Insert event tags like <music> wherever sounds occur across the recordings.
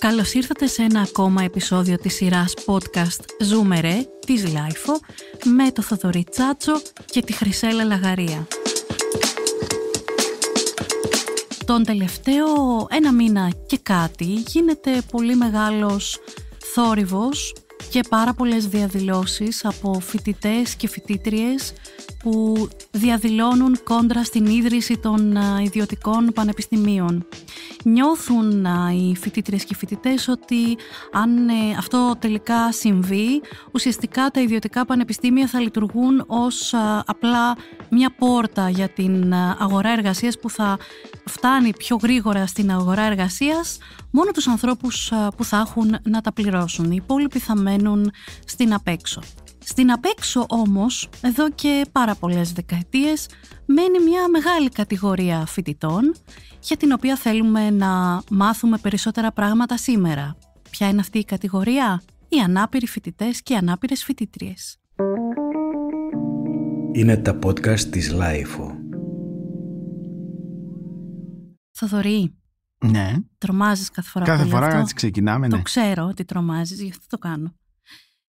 Καλώς ήρθατε σε ένα ακόμα επεισόδιο της σειράς podcast «Ζούμε της Λάιφο με το Θοδωρή Τσάτσο και τη Χρυσέλα Λαγαρία. Τον τελευταίο ένα μήνα και κάτι γίνεται πολύ μεγάλος θόρυβος και πάρα πολλές διαδηλώσεις από φοιτητές και φοιτήτριες που διαδηλώνουν κόντρα στην ίδρυση των ιδιωτικών πανεπιστημίων. Νιώθουν οι φοιτήτρε και οι φοιτητές ότι αν ε, αυτό τελικά συμβεί, ουσιαστικά τα ιδιωτικά πανεπιστήμια θα λειτουργούν ως απλά μια πόρτα για την αγορά εργασίας που θα φτάνει πιο γρήγορα στην αγορά εργασίας μόνο τους ανθρώπους που θα έχουν να τα πληρώσουν. Οι υπόλοιποι θα μένουν στην απέξω. Στην απέξω όμως, εδώ και πάρα πολλές δεκαετίες, μένει μια μεγάλη κατηγορία φοιτητών για την οποία θέλουμε να μάθουμε περισσότερα πράγματα σήμερα. Ποια είναι αυτή η κατηγορία? Οι ανάπηροι φοιτητές και οι ανάπηρες φοιτήτριες. Είναι τα podcast της Λάιφο. Θοδωρή. Ναι. Τρομάζεις κάθε φορά. Κάθε φορά αυτό. ξεκινάμε, ναι. Το ξέρω ότι τρομάζεις, γι' αυτό το κάνω.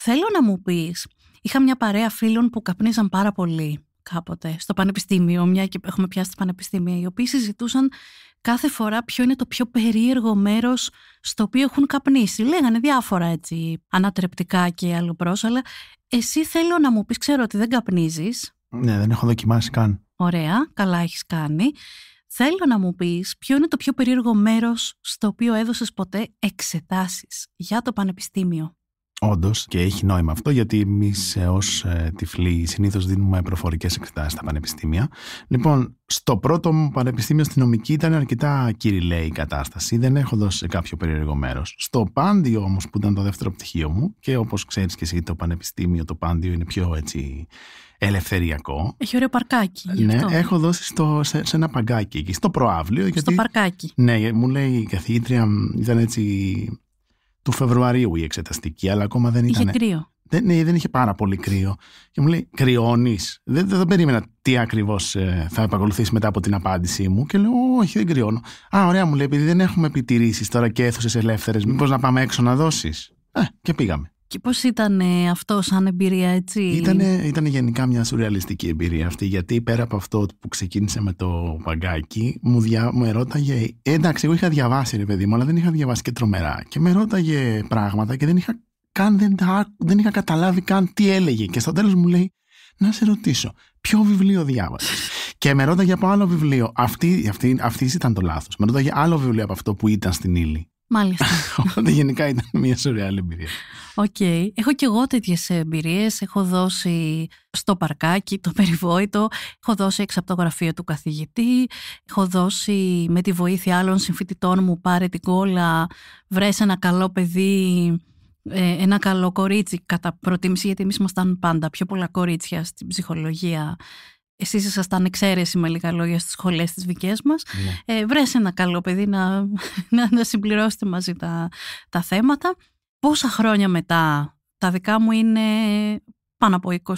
Θέλω να μου πεις, είχα μια παρέα φίλων που καπνίζαν πάρα πολύ κάποτε στο πανεπιστήμιο, μια και έχουμε πιάσει πανεπιστήμια, οι οποίοι συζητούσαν κάθε φορά ποιο είναι το πιο περίεργο μέρος στο οποίο έχουν καπνίσει. Λέγανε διάφορα έτσι ανατρεπτικά και άλλο πρόσωπα, αλλά εσύ θέλω να μου πεις, ξέρω ότι δεν καπνίζεις. Ναι, δεν έχω δοκιμάσει καν. Ωραία, καλά έχεις κάνει. Θέλω να μου πεις ποιο είναι το πιο περίεργο μέρος στο οποίο έδωσες ποτέ εξετάσεις για το πανεπιστήμιο. Όντως και έχει νόημα αυτό, γιατί εμείς ως ε, τυφλοί συνήθως δίνουμε προφορικές εξετάσεις στα πανεπιστήμια. Λοιπόν, στο πρώτο μου πανεπιστήμιο στην νομική ήταν αρκετά κυριλέ η κατάσταση, δεν έχω δώσει κάποιο περίεργο μέρος. Στο Πάντιο όμως, που ήταν το δεύτερο πτυχίο μου, και όπως ξέρεις και εσύ, το πανεπιστήμιο, το Πάντιο είναι πιο έτσι ελευθεριακό. Έχει ωραίο παρκάκι. Ναι, έχω δώσει στο, σε, σε, ένα παγκάκι εκεί, στο προάβλιο. Στο γιατί, παρκάκι. Ναι, μου λέει η καθηγήτρια, ήταν έτσι Φεβρουαρίου η εξεταστική, αλλά ακόμα δεν ήταν. Είχε κρύο. Δεν, ναι, δεν είχε πάρα πολύ κρύο. Και μου λέει, κρυώνεις. Δεν, δεν, περίμενα τι ακριβώς ε, θα επακολουθήσει μετά από την απάντησή μου. Και λέω, Όχι, δεν κρυώνω. Α, ωραία, μου λέει, επειδή δεν έχουμε επιτηρήσεις τώρα και αίθουσες ελεύθερες, μήπως να πάμε έξω να δώσεις. Ε, και πήγαμε. Και πώς ήταν αυτό σαν εμπειρία έτσι. Ήτανε, ήτανε γενικά μια σουρεαλιστική εμπειρία αυτή γιατί πέρα από αυτό που ξεκίνησε με το παγκάκι μου, δια, μου ερώταγε ε, εντάξει εγώ είχα διαβάσει ρε παιδί μου αλλά δεν είχα διαβάσει και τρομερά και με ρώταγε πράγματα και δεν είχα καν δεν, δεν είχα καταλάβει καν τι έλεγε και στο τέλος μου λέει να σε ρωτήσω ποιο βιβλίο διάβασες <laughs> και με ρώταγε από άλλο βιβλίο. Αυτή, αυτή, αυτής ήταν το λάθος. Με ρώταγε άλλο βιβλίο από αυτό που ήταν στην ύλη. Μάλιστα. <laughs> Οπότε γενικά ήταν μια σουρεάλ εμπειρία. Οκ. Okay. Έχω και εγώ τέτοιες εμπειρίες. Έχω δώσει στο παρκάκι το περιβόητο. Έχω δώσει έξω από το γραφείο του καθηγητή. Έχω δώσει με τη βοήθεια άλλων συμφοιτητών μου πάρε την κόλλα. Βρες ένα καλό παιδί, ε, ένα καλό κορίτσι κατά προτίμηση, γιατί εμείς ήμασταν πάντα πιο πολλά κορίτσια στην ψυχολογία εσείς ήσασταν εξαίρεση με λίγα λόγια στις σχολές τις δικές μας. Ναι. Ε, βρες ένα καλό παιδί να, <laughs> να, να συμπληρώσετε μαζί τα, τα θέματα. Πόσα χρόνια μετά, τα δικά μου είναι πάνω από 20,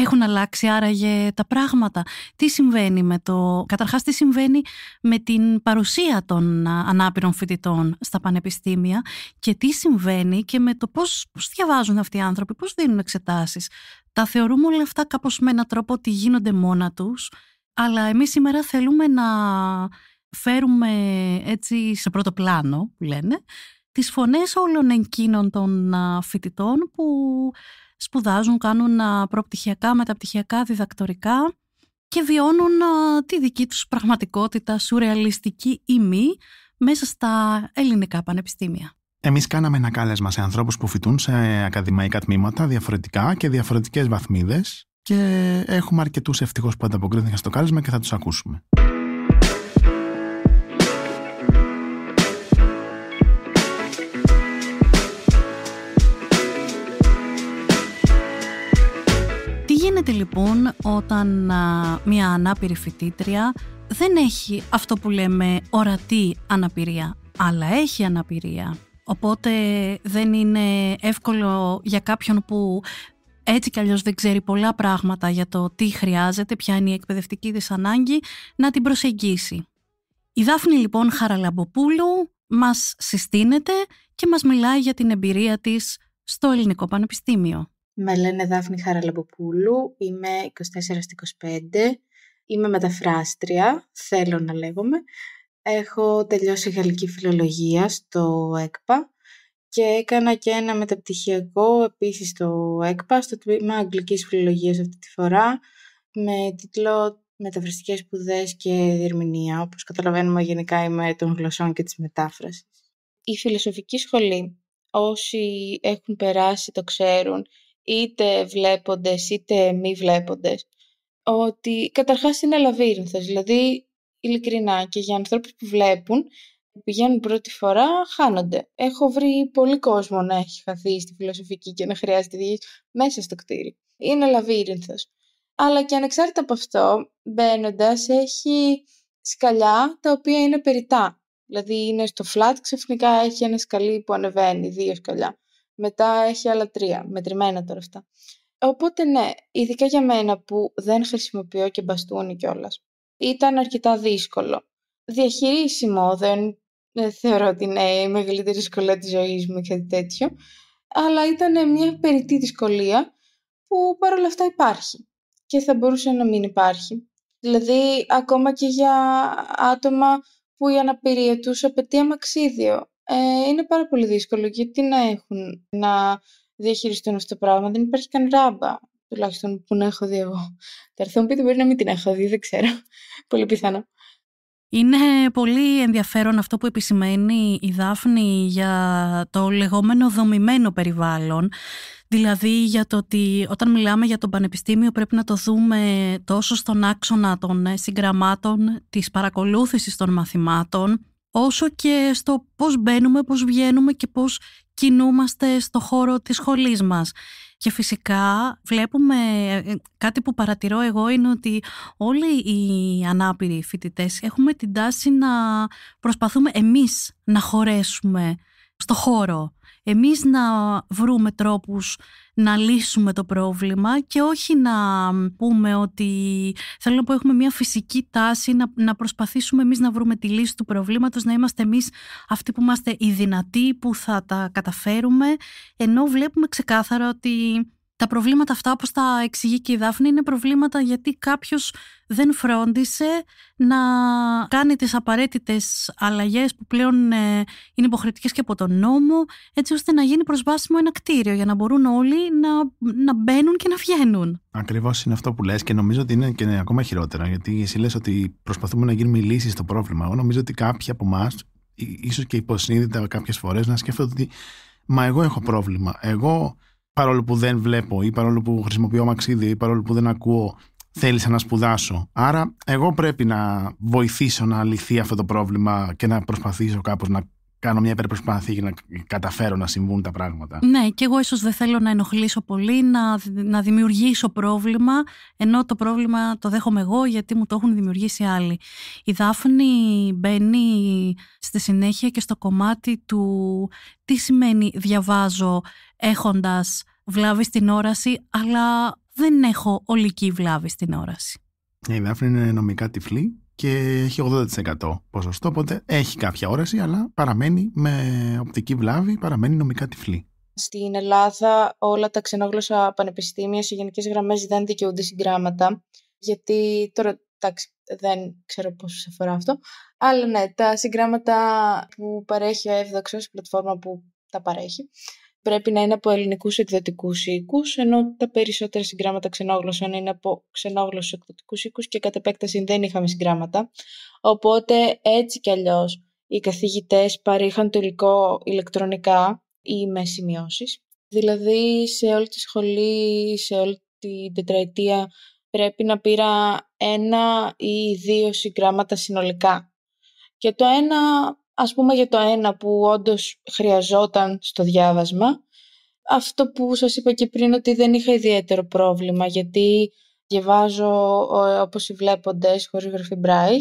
έχουν αλλάξει άραγε τα πράγματα. Τι συμβαίνει με το... Καταρχάς τι συμβαίνει με την παρουσία των ανάπηρων φοιτητών στα πανεπιστήμια και τι συμβαίνει και με το πώς, πώς διαβάζουν αυτοί οι άνθρωποι, πώς δίνουν εξετάσεις. Τα θεωρούμε όλα αυτά κάπως με έναν τρόπο ότι γίνονται μόνα τους, αλλά εμείς σήμερα θέλουμε να φέρουμε έτσι σε πρώτο πλάνο, που λένε, τις φωνές όλων εκείνων των φοιτητών που σπουδάζουν, κάνουν προπτυχιακά, μεταπτυχιακά, διδακτορικά και βιώνουν τη δική τους πραγματικότητα, σουρεαλιστική ή μη, μέσα στα ελληνικά πανεπιστήμια. Εμείς κάναμε ένα κάλεσμα σε ανθρώπους που φοιτούν σε ακαδημαϊκά τμήματα διαφορετικά και διαφορετικές βαθμίδες και έχουμε αρκετούς ευτυχώς που ανταποκρίθηκαν στο κάλεσμα και θα τους ακούσουμε. γίνεται λοιπόν όταν μια ανάπηρη φοιτήτρια δεν έχει αυτό που λέμε ορατή αναπηρία, αλλά έχει αναπηρία. Οπότε δεν είναι εύκολο για κάποιον που έτσι κι αλλιώς δεν ξέρει πολλά πράγματα για το τι χρειάζεται, ποια είναι η εκπαιδευτική της ανάγκη, να την προσεγγίσει. Η Δάφνη λοιπόν Χαραλαμποπούλου μας συστήνεται και μας μιλάει για την εμπειρία της στο Ελληνικό Πανεπιστήμιο. Με λένε Δάφνη Χαραλαμποπούλου, είμαι 24-25, είμαι μεταφράστρια, θέλω να λέγομαι. Έχω τελειώσει γαλλική φιλολογία στο ΕΚΠΑ και έκανα και ένα μεταπτυχιακό επίσης στο ΕΚΠΑ, στο τμήμα Αγγλικής Φιλολογίας αυτή τη φορά, με τίτλο «Μεταφραστικές σπουδές και διερμηνία». Όπως καταλαβαίνουμε γενικά είμαι των γλωσσών και της μετάφρασης. Η φιλοσοφική σχολή, όσοι έχουν περάσει το ξέρουν, είτε βλέποντες είτε μη βλέποντες, ότι καταρχάς είναι λαβύρινθος, δηλαδή ειλικρινά και για ανθρώπους που βλέπουν, που πηγαίνουν πρώτη φορά, χάνονται. Έχω βρει πολύ κόσμο να έχει χαθεί στη φιλοσοφική και να χρειάζεται διήγηση μέσα στο κτίριο. Είναι λαβύρινθος. Αλλά και ανεξάρτητα από αυτό, μπαίνοντας έχει σκαλιά τα οποία είναι περιτά. Δηλαδή είναι στο flat, ξαφνικά έχει ένα σκαλί που ανεβαίνει, δύο σκαλιά μετά έχει άλλα τρία, μετρημένα τώρα αυτά. Οπότε ναι, ειδικά για μένα που δεν χρησιμοποιώ και μπαστούνι κιόλας. Ήταν αρκετά δύσκολο. Διαχειρίσιμο, δεν θεωρώ ότι είναι η μεγαλύτερη δυσκολία της ζωής μου και κάτι τέτοιο, αλλά ήταν μια περιττή δυσκολία που παρόλα αυτά υπάρχει και θα μπορούσε να μην υπάρχει. Δηλαδή, ακόμα και για άτομα που η αναπηρία τους απαιτεί αμαξίδιο ε, είναι πάρα πολύ δύσκολο. Γιατί να έχουν να διαχειριστούν αυτό το πράγμα, δεν υπάρχει καν ράμπα. Τουλάχιστον που να έχω δει εγώ. Τα μπορεί να μην την έχω δει, δεν ξέρω. πολύ πιθανό. Είναι πολύ ενδιαφέρον αυτό που επισημαίνει η Δάφνη για το λεγόμενο δομημένο περιβάλλον. Δηλαδή για το ότι όταν μιλάμε για το πανεπιστήμιο πρέπει να το δούμε τόσο στον άξονα των ε, συγγραμμάτων, της παρακολούθησης των μαθημάτων, όσο και στο πώς μπαίνουμε, πώς βγαίνουμε και πώς κινούμαστε στο χώρο της σχολής μας. Και φυσικά βλέπουμε, ε, κάτι που παρατηρώ εγώ είναι ότι όλοι οι ανάπηροι φοιτητές έχουμε την τάση να προσπαθούμε εμείς να χωρέσουμε στο χώρο εμείς να βρούμε τρόπους να λύσουμε το πρόβλημα και όχι να πούμε ότι θέλω να έχουμε μια φυσική τάση να, να προσπαθήσουμε εμείς να βρούμε τη λύση του προβλήματος, να είμαστε εμείς αυτοί που είμαστε οι δυνατοί που θα τα καταφέρουμε ενώ βλέπουμε ξεκάθαρα ότι τα προβλήματα αυτά, όπως τα εξηγεί και η Δάφνη, είναι προβλήματα γιατί κάποιος δεν φρόντισε να κάνει τις απαραίτητες αλλαγές που πλέον ε, είναι υποχρεωτικές και από τον νόμο, έτσι ώστε να γίνει προσβάσιμο ένα κτίριο για να μπορούν όλοι να, να μπαίνουν και να βγαίνουν. Ακριβώς είναι αυτό που λες και νομίζω ότι είναι και ακόμα χειρότερα, γιατί εσύ λες ότι προσπαθούμε να γίνουμε λύσει στο πρόβλημα. Εγώ νομίζω ότι κάποιοι από εμάς, ίσως και υποσυνείδητα κάποιες φορές, να σκέφτονται ότι «Μα εγώ έχω πρόβλημα, εγώ παρόλο που δεν βλέπω ή παρόλο που χρησιμοποιώ μαξίδι ή παρόλο που δεν ακούω θέλησα να σπουδάσω. Άρα εγώ πρέπει να βοηθήσω να λυθεί αυτό το πρόβλημα και να προσπαθήσω κάπως να κάνω μια υπερπροσπάθεια για να καταφέρω να συμβούν τα πράγματα. Ναι, και εγώ ίσως δεν θέλω να ενοχλήσω πολύ, να, να δημιουργήσω πρόβλημα, ενώ το πρόβλημα το δέχομαι εγώ γιατί μου το έχουν δημιουργήσει άλλοι. Η Δάφνη μπαίνει στη συνέχεια και στο κομμάτι του τι σημαίνει διαβάζω έχοντας βλάβη στην όραση, αλλά δεν έχω ολική βλάβη στην όραση. Ναι, η Δάφνη είναι νομικά τυφλή και έχει 80% ποσοστό, οπότε έχει κάποια όραση, αλλά παραμένει με οπτική βλάβη, παραμένει νομικά τυφλή. Στην Ελλάδα όλα τα ξενόγλωσσα πανεπιστήμια σε γενικές γραμμές δεν δικαιούνται συγγράμματα, γιατί τώρα δεν ξέρω πώς σε αφορά αυτό, αλλά ναι, τα συγγράμματα που παρέχει ο Εύδοξος, η πλατφόρμα που τα παρέχει, πρέπει να είναι από ελληνικούς εκδοτικούς οίκους, ενώ τα περισσότερα συγγράμματα ξενόγλωσσων είναι από ξενόγλωσσους εκδοτικούς οίκους και κατ' επέκταση δεν είχαμε συγγράμματα. Οπότε έτσι κι αλλιώς οι καθηγητές παρήχαν το υλικό ηλεκτρονικά ή με σημειώσεις. Δηλαδή σε όλη τη σχολή, σε όλη την τετραετία πρέπει να πήρα ένα ή δύο συγγράμματα συνολικά. Και το ένα ας πούμε για το ένα που όντως χρειαζόταν στο διάβασμα, αυτό που σας είπα και πριν ότι δεν είχα ιδιαίτερο πρόβλημα γιατί διαβάζω όπως οι βλέποντες χωρίς γραφή μπράι,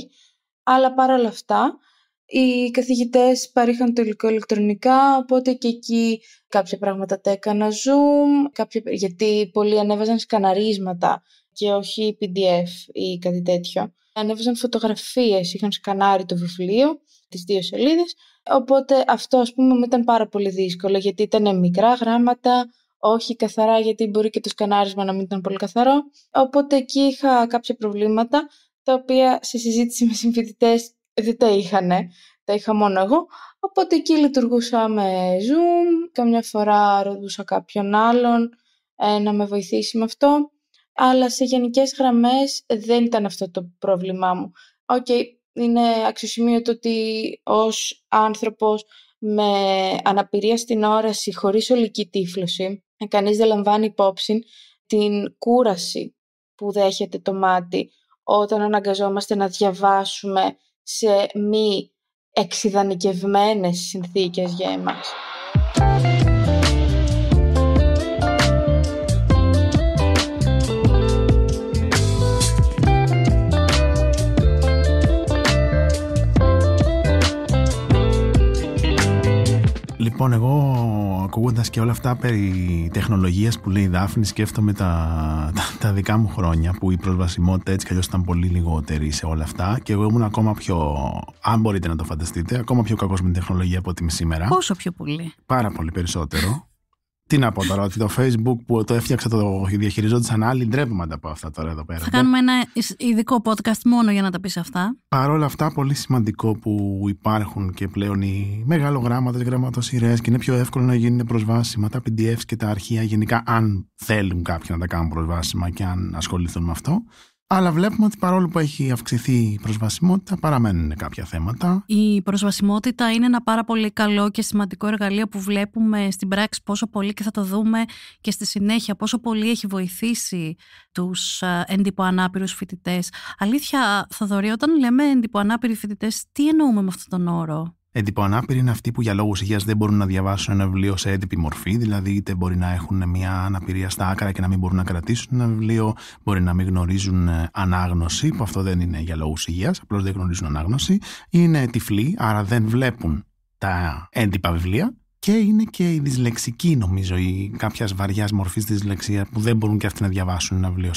αλλά παρόλα αυτά οι καθηγητές παρήχαν το υλικό ηλεκτρονικά, οπότε και εκεί κάποια πράγματα τα έκανα zoom, κάποια... γιατί πολλοί ανέβαζαν σκαναρίσματα και όχι PDF ή κάτι τέτοιο ανέβαζαν φωτογραφίες, είχαν σκανάρει το βιβλίο, τις δύο σελίδες, οπότε αυτό ας πούμε μου ήταν πάρα πολύ δύσκολο γιατί ήταν μικρά γράμματα, όχι καθαρά γιατί μπορεί και το σκανάρισμα να μην ήταν πολύ καθαρό, οπότε εκεί είχα κάποια προβλήματα τα οποία σε συζήτηση με συμφοιτητές δεν τα είχαν, τα είχα μόνο εγώ. Οπότε εκεί λειτουργούσα με Zoom, καμιά φορά ρωτούσα κάποιον άλλον ε, να με βοηθήσει με αυτό αλλά σε γενικές γραμμές δεν ήταν αυτό το πρόβλημά μου. Οκ, okay, είναι αξιοσημείωτο ότι ως άνθρωπος με αναπηρία στην όραση χωρίς ολική τύφλωση, ε, κανείς δεν λαμβάνει υπόψη την κούραση που δέχεται το μάτι όταν αναγκαζόμαστε να διαβάσουμε σε μη εξειδανικευμένες συνθήκες για εμάς. Λοιπόν, εγώ ακούγοντας και όλα αυτά περί τεχνολογίας που λέει η Δάφνη, σκέφτομαι τα, τα, δικά μου χρόνια που η προσβασιμότητα έτσι κι αλλιώς ήταν πολύ λιγότερη σε όλα αυτά. Και εγώ ήμουν ακόμα πιο, αν μπορείτε να το φανταστείτε, ακόμα πιο κακός με την τεχνολογία από ότι είμαι σήμερα. Πόσο πιο πολύ. Πάρα πολύ περισσότερο. Τι να πω τώρα, ότι το Facebook που το έφτιαξα το διαχειριζόντουσαν άλλοι, ντρέπουμε να τα πω αυτά τώρα εδώ πέρα. Θα κάνουμε ένα ειδικό podcast μόνο για να τα πεις αυτά. Παρ' όλα αυτά, πολύ σημαντικό που υπάρχουν και πλέον οι μεγάλο οι γραμματοσυρές και είναι πιο εύκολο να γίνουν προσβάσιμα τα PDFs και τα αρχεία γενικά, αν θέλουν κάποιοι να τα κάνουν προσβάσιμα και αν ασχοληθούν με αυτό. Αλλά βλέπουμε ότι παρόλο που έχει αυξηθεί η προσβασιμότητα, παραμένουν κάποια θέματα. Η προσβασιμότητα είναι ένα πάρα πολύ καλό και σημαντικό εργαλείο που βλέπουμε στην πράξη πόσο πολύ και θα το δούμε και στη συνέχεια πόσο πολύ έχει βοηθήσει τους ε, εντυπωανάπηρους φοιτητές. Αλήθεια, Θοδωρή, όταν λέμε εντυπωανάπηροι φοιτητές, τι εννοούμε με αυτόν τον όρο. Ε, ανάπηροι είναι αυτοί που για λόγους υγείας δεν μπορούν να διαβάσουν ένα βιβλίο σε έντυπη μορφή, δηλαδή είτε μπορεί να έχουν μια αναπηρία στα άκρα και να μην μπορούν να κρατήσουν ένα βιβλίο, μπορεί να μην γνωρίζουν ε, ανάγνωση, που αυτό δεν είναι για λόγους υγείας, απλώς δεν γνωρίζουν ανάγνωση. Είναι τυφλοί, άρα δεν βλέπουν τα έντυπα βιβλία και είναι και η δυσλεξική, νομίζω, ή κάποιας βαριάς μορφής δυσλεξίας που δεν μπορούν και αυτοί να διαβάσουν ένα βιβλίο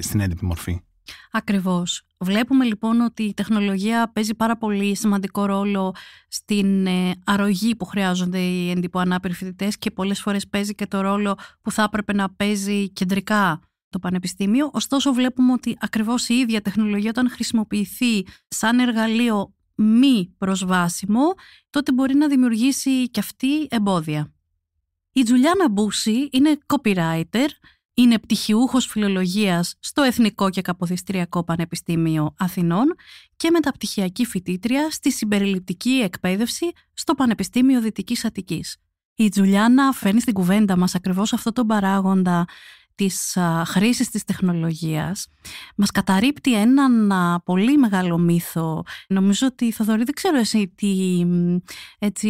στην έντυπη μορφή. Ακριβώς. Βλέπουμε λοιπόν ότι η τεχνολογία παίζει πάρα πολύ σημαντικό ρόλο στην ε, αρρωγή που χρειάζονται οι εντυπωανάπηροι φοιτητές και πολλές φορές παίζει και το ρόλο που θα έπρεπε να παίζει κεντρικά το Πανεπιστήμιο. Ωστόσο βλέπουμε ότι ακριβώς η ίδια τεχνολογία όταν χρησιμοποιηθεί σαν εργαλείο μη προσβάσιμο, τότε μπορεί να δημιουργήσει και αυτή εμπόδια. Η Τζουλιάνα Μπούση είναι copywriter είναι πτυχιούχος φιλολογίας στο Εθνικό και Καποδιστριακό Πανεπιστήμιο Αθηνών και μεταπτυχιακή φοιτήτρια στη συμπεριληπτική εκπαίδευση στο Πανεπιστήμιο Δυτικής Αττικής. Η Τζουλιάνα φέρνει στην κουβέντα μας ακριβώς αυτό τον παράγοντα της χρήσης της τεχνολογίας μας καταρρύπτει έναν πολύ μεγάλο μύθο. Νομίζω ότι Θοδωρή, δεν ξέρω εσύ τι, έτσι,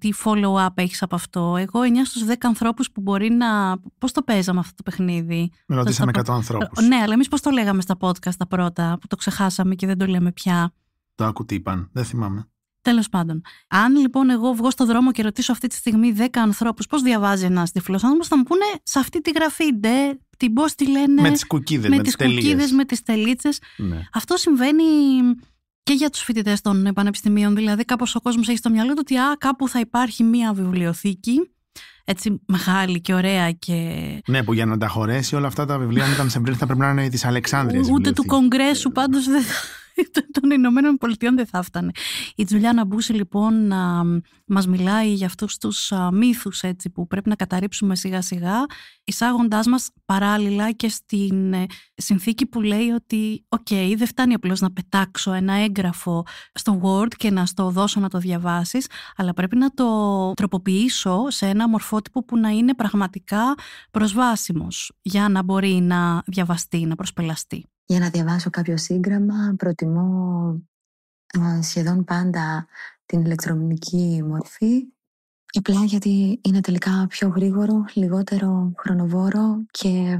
τι follow-up έχεις από αυτό. Εγώ 9 στους 10 ανθρώπους που μπορεί να... Πώς το παίζαμε αυτό το παιχνίδι. Με Ρωτήσαμε 100 ανθρώπους. Ναι, αλλά εμείς πώς το λέγαμε στα podcast τα πρώτα που το ξεχάσαμε και δεν το λέμε πια. Το άκου δεν θυμάμαι. Τέλος πάντων, αν λοιπόν εγώ βγω στον δρόμο και ρωτήσω αυτή τη στιγμή 10 ανθρώπους πώς διαβάζει ένας τυφλός άνθρωπος, θα μου πούνε σε αυτή τη γραφή ντε, την πώς τη λένε. Με τις κουκίδες, με, τι κουκίδες, με τις τελίτσες. Ναι. Αυτό συμβαίνει και για τους φοιτητές των πανεπιστημίων. Δηλαδή, κάπως ο κόσμος έχει στο μυαλό του ότι α, κάπου θα υπάρχει μία βιβλιοθήκη έτσι μεγάλη και ωραία και. Ναι, που για να τα χωρέσει όλα αυτά τα βιβλία, αν ήταν σε θα πρέπει να είναι της Αλεξάνδρεια. Ούτε του Κογκρέσου πάντως δεν <laughs> των Ηνωμένων Πολιτειών δεν θα φτάνε. Η Τζουλιάνα Μπούση λοιπόν μας μιλάει για αυτούς τους μύθους που πρέπει να καταρρύψουμε σιγά σιγά εισάγοντάς μας παράλληλα και στην ε, συνθήκη που λέει ότι «Οκ, δεν φτάνει απλώς να πετάξω ένα έγγραφο στο Word και να στο δώσω να το διαβάσεις, αλλά πρέπει να το τροποποιήσω σε ένα μορφότυπο που να είναι πραγματικά προσβάσιμος για να μπορεί να διαβαστεί, να προσπελαστεί». Για να διαβάσω κάποιο σύγγραμμα προτιμώ σχεδόν πάντα την ηλεκτρονική μορφή απλά γιατί είναι τελικά πιο γρήγορο, λιγότερο χρονοβόρο και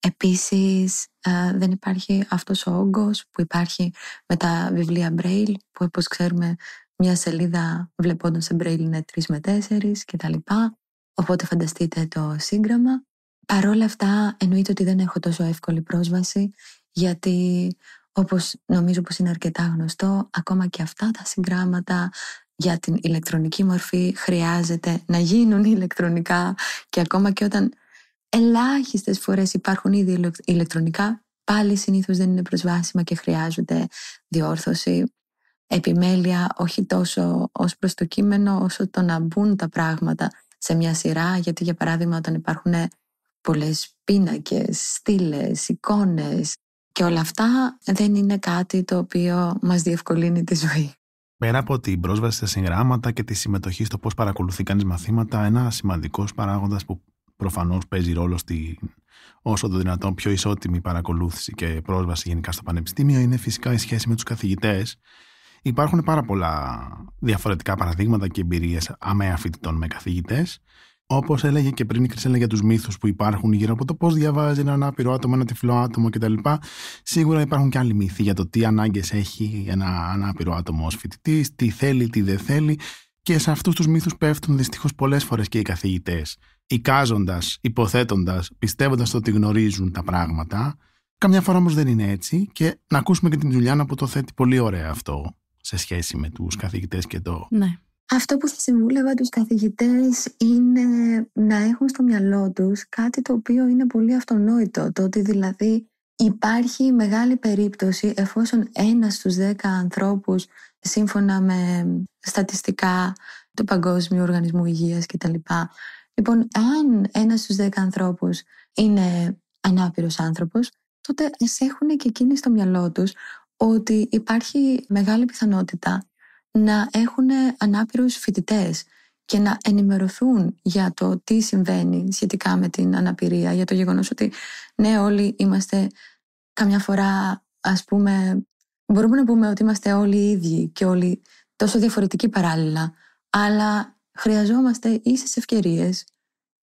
επίσης δεν υπάρχει αυτός ο όγκος που υπάρχει με τα βιβλία Braille που όπως ξέρουμε μια σελίδα βλεπόντων σε Braille είναι 3 με 4 και τα λοιπά οπότε φανταστείτε το σύγγραμμα Παρ' όλα αυτά εννοείται ότι δεν έχω τόσο εύκολη πρόσβαση γιατί όπως νομίζω πως είναι αρκετά γνωστό ακόμα και αυτά τα συγγράμματα για την ηλεκτρονική μορφή χρειάζεται να γίνουν <laughs> ηλεκτρονικά και ακόμα και όταν ελάχιστες φορές υπάρχουν ήδη ηλεκτρονικά πάλι συνήθως δεν είναι προσβάσιμα και χρειάζονται διόρθωση επιμέλεια όχι τόσο ως προς το κείμενο όσο το να μπουν τα πράγματα σε μια σειρά γιατί για παράδειγμα όταν υπάρχουν πολλές πίνακες, στήλες, εικόνες και όλα αυτά δεν είναι κάτι το οποίο μας διευκολύνει τη ζωή. Πέρα από την πρόσβαση στα συγγράμματα και τη συμμετοχή στο πώς παρακολουθεί κανείς μαθήματα, ένα σημαντικός παράγοντας που προφανώς παίζει ρόλο στη όσο το δυνατόν πιο ισότιμη παρακολούθηση και πρόσβαση γενικά στο πανεπιστήμιο είναι φυσικά η σχέση με τους καθηγητές. Υπάρχουν πάρα πολλά διαφορετικά παραδείγματα και εμπειρίες αμαία φοιτητών με καθηγητές Όπως έλεγε και πριν η Κρυσέλα για τους μύθους που υπάρχουν γύρω από το πώς διαβάζει ένα ανάπηρο άτομο, ένα τυφλό άτομο κτλ., σίγουρα υπάρχουν και άλλοι μύθοι για το τι ανάγκες έχει ένα ανάπηρο άτομο ως φοιτητής, τι θέλει, τι δεν θέλει. Και σε αυτούς τους μύθους πέφτουν δυστυχώς πολλές φορές και οι καθηγητές, εικάζοντας, υποθέτοντας, πιστεύοντας ότι γνωρίζουν τα πράγματα. Καμιά φορά όμως δεν είναι έτσι. Και να ακούσουμε και την Τζουλιάνα που το θέτει πολύ ωραία αυτό σε σχέση με τους καθηγητές και το. Ναι αυτό που θα συμβούλευα τους καθηγητές είναι να έχουν στο μυαλό τους κάτι το οποίο είναι πολύ αυτονόητο. Το ότι δηλαδή υπάρχει μεγάλη περίπτωση εφόσον ένας στους δέκα ανθρώπους σύμφωνα με στατιστικά του Παγκόσμιου Οργανισμού Υγείας κτλ. Λοιπόν, αν ένας στους δέκα ανθρώπους είναι ανάπηρος άνθρωπος, τότε α έχουν και εκείνοι στο μυαλό τους ότι υπάρχει μεγάλη πιθανότητα να έχουν ανάπηρους φοιτητές και να ενημερωθούν για το τι συμβαίνει σχετικά με την αναπηρία, για το γεγονός ότι ναι όλοι είμαστε καμιά φορά ας πούμε μπορούμε να πούμε ότι είμαστε όλοι ίδιοι και όλοι τόσο διαφορετικοί παράλληλα αλλά χρειαζόμαστε ίσες ευκαιρίες,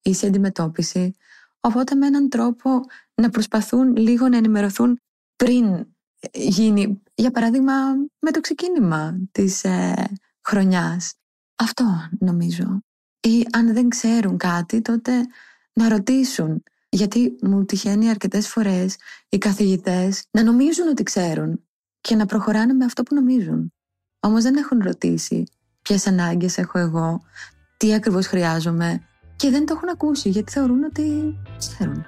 ίση αντιμετώπιση οπότε με έναν τρόπο να προσπαθούν λίγο να ενημερωθούν πριν γίνει, για παράδειγμα, με το ξεκίνημα της ε, χρονιάς. Αυτό νομίζω. Ή αν δεν ξέρουν κάτι, τότε να ρωτήσουν. Γιατί μου τυχαίνει αρκετές φορές οι καθηγητές να νομίζουν ότι ξέρουν και να προχωράνε με αυτό που νομίζουν. Όμως δεν έχουν ρωτήσει ποιες ανάγκες έχω εγώ, τι ακριβώς χρειάζομαι και δεν το έχουν ακούσει γιατί θεωρούν ότι ξέρουν.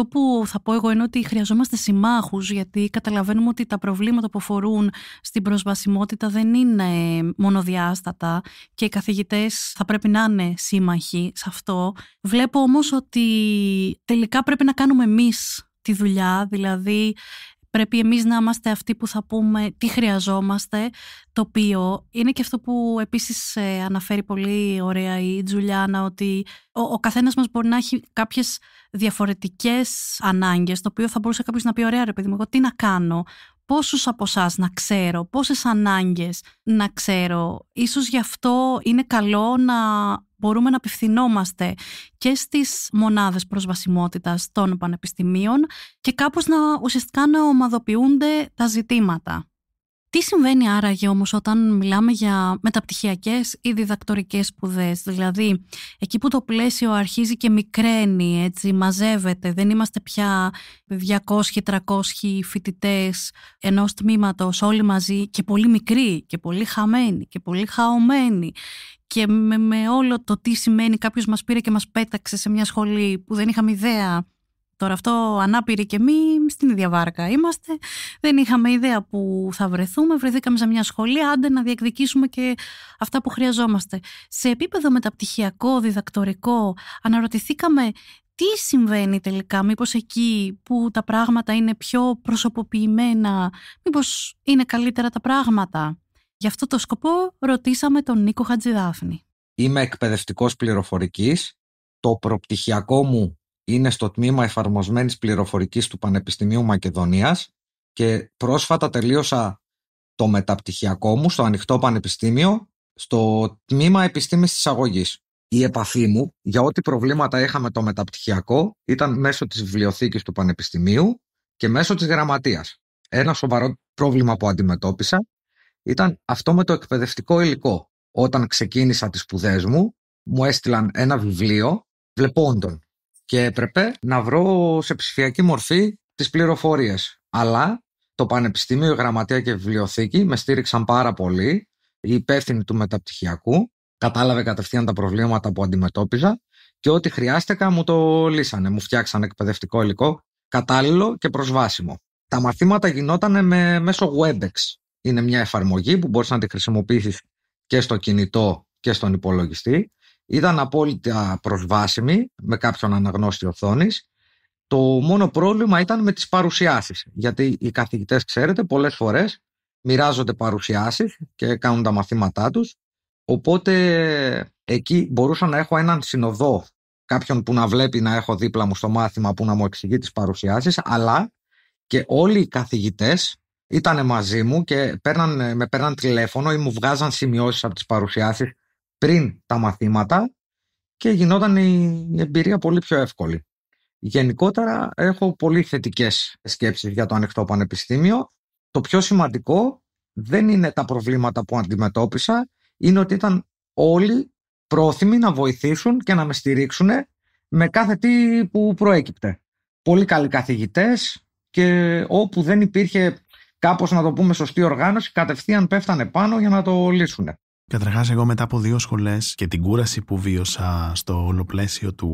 Αυτό που θα πω εγώ είναι ότι χρειαζόμαστε συμμάχους, γιατί καταλαβαίνουμε ότι τα προβλήματα που αφορούν στην προσβασιμότητα δεν είναι μονοδιάστατα και οι καθηγητές θα πρέπει να είναι σύμμαχοι σε αυτό. Βλέπω όμως ότι τελικά πρέπει να κάνουμε εμείς τη δουλειά, δηλαδή πρέπει εμείς να είμαστε αυτοί που θα πούμε τι χρειαζόμαστε, το οποίο είναι και αυτό που επίσης ε, αναφέρει πολύ ωραία η Τζουλιάνα, ότι ο, ο καθένας μας μπορεί να έχει κάποιες διαφορετικές ανάγκες, το οποίο θα μπορούσε κάποιος να πει, ωραία ρε παιδί μου, εγώ τι να κάνω πόσους από εσάς να ξέρω, πόσες ανάγκες να ξέρω. Ίσως γι' αυτό είναι καλό να μπορούμε να απευθυνόμαστε και στις μονάδες προσβασιμότητας των πανεπιστημίων και κάπως να ουσιαστικά να ομαδοποιούνται τα ζητήματα. Τι συμβαίνει άραγε όμως όταν μιλάμε για μεταπτυχιακές ή διδακτορικές σπουδές, δηλαδή εκεί που το πλαίσιο αρχίζει και μικραίνει, έτσι, μαζεύεται, δεν είμαστε πια 200-300 φοιτητές ενός τμήματος όλοι μαζί και πολύ μικροί και πολύ χαμένοι και πολύ χαωμένοι και με, με όλο το τι σημαίνει κάποιος μας πήρε και μας πέταξε σε μια σχολή που δεν είχαμε ιδέα Τώρα αυτό ανάπηροι και εμείς στην ίδια βάρκα είμαστε. Δεν είχαμε ιδέα που θα βρεθούμε. Βρεθήκαμε σε μια σχολή, άντε να διεκδικήσουμε και αυτά που χρειαζόμαστε. Σε επίπεδο μεταπτυχιακό, διδακτορικό, αναρωτηθήκαμε τι συμβαίνει τελικά, μήπως εκεί που τα πράγματα είναι πιο προσωποποιημένα, μήπως είναι καλύτερα τα πράγματα. Γι' αυτό το σκοπό ρωτήσαμε τον Νίκο Χατζηδάφνη. Είμαι εκπαιδευτικός πληροφορικής. Το προπτυχιακό μου είναι στο τμήμα εφαρμοσμένης πληροφορικής του Πανεπιστημίου Μακεδονίας και πρόσφατα τελείωσα το μεταπτυχιακό μου στο Ανοιχτό Πανεπιστήμιο στο τμήμα επιστήμης της αγωγής. Η επαφή μου για ό,τι προβλήματα είχαμε το μεταπτυχιακό ήταν μέσω της βιβλιοθήκης του Πανεπιστημίου και μέσω της γραμματείας. Ένα σοβαρό πρόβλημα που αντιμετώπισα ήταν αυτό με το εκπαιδευτικό υλικό. Όταν ξεκίνησα τις σπουδές μου, μου έστειλαν ένα βιβλίο βλεπόντων και έπρεπε να βρω σε ψηφιακή μορφή τις πληροφορίες. Αλλά το Πανεπιστήμιο, η Γραμματεία και η Βιβλιοθήκη με στήριξαν πάρα πολύ, Η υπεύθυνη του μεταπτυχιακού, κατάλαβε κατευθείαν τα προβλήματα που αντιμετώπιζα και ό,τι χρειάστηκα μου το λύσανε, μου φτιάξαν εκπαιδευτικό υλικό κατάλληλο και προσβάσιμο. Τα μαθήματα γινόταν μέσω WebEx. Είναι μια εφαρμογή που μπορείς να τη χρησιμοποιήσεις και στο κινητό και στον υπολογιστή ήταν απόλυτα προσβάσιμη με κάποιον αναγνώστη οθόνης. Το μόνο πρόβλημα ήταν με τις παρουσιάσεις, γιατί οι καθηγητές, ξέρετε, πολλές φορές μοιράζονται παρουσιάσεις και κάνουν τα μαθήματά τους, οπότε εκεί μπορούσα να έχω έναν συνοδό, κάποιον που να βλέπει να έχω δίπλα μου στο μάθημα που να μου εξηγεί τις παρουσιάσεις, αλλά και όλοι οι καθηγητές ήταν μαζί μου και παίρναν, με παίρναν τηλέφωνο ή μου βγάζαν σημειώσεις από τις παρουσιάσεις πριν τα μαθήματα και γινόταν η εμπειρία πολύ πιο εύκολη. Γενικότερα έχω πολύ θετικές σκέψεις για το ανοιχτό πανεπιστήμιο. Το πιο σημαντικό δεν είναι τα προβλήματα που αντιμετώπισα, είναι ότι ήταν όλοι πρόθυμοι να βοηθήσουν και να με στηρίξουν με κάθε τι που προέκυπτε. Πολύ καλοί καθηγητές και όπου δεν υπήρχε κάπως να το πούμε σωστή οργάνωση, κατευθείαν πέφτανε πάνω για να το λύσουν. Καταρχάς, εγώ μετά από δύο σχολές και την κούραση που βίωσα στο όλο του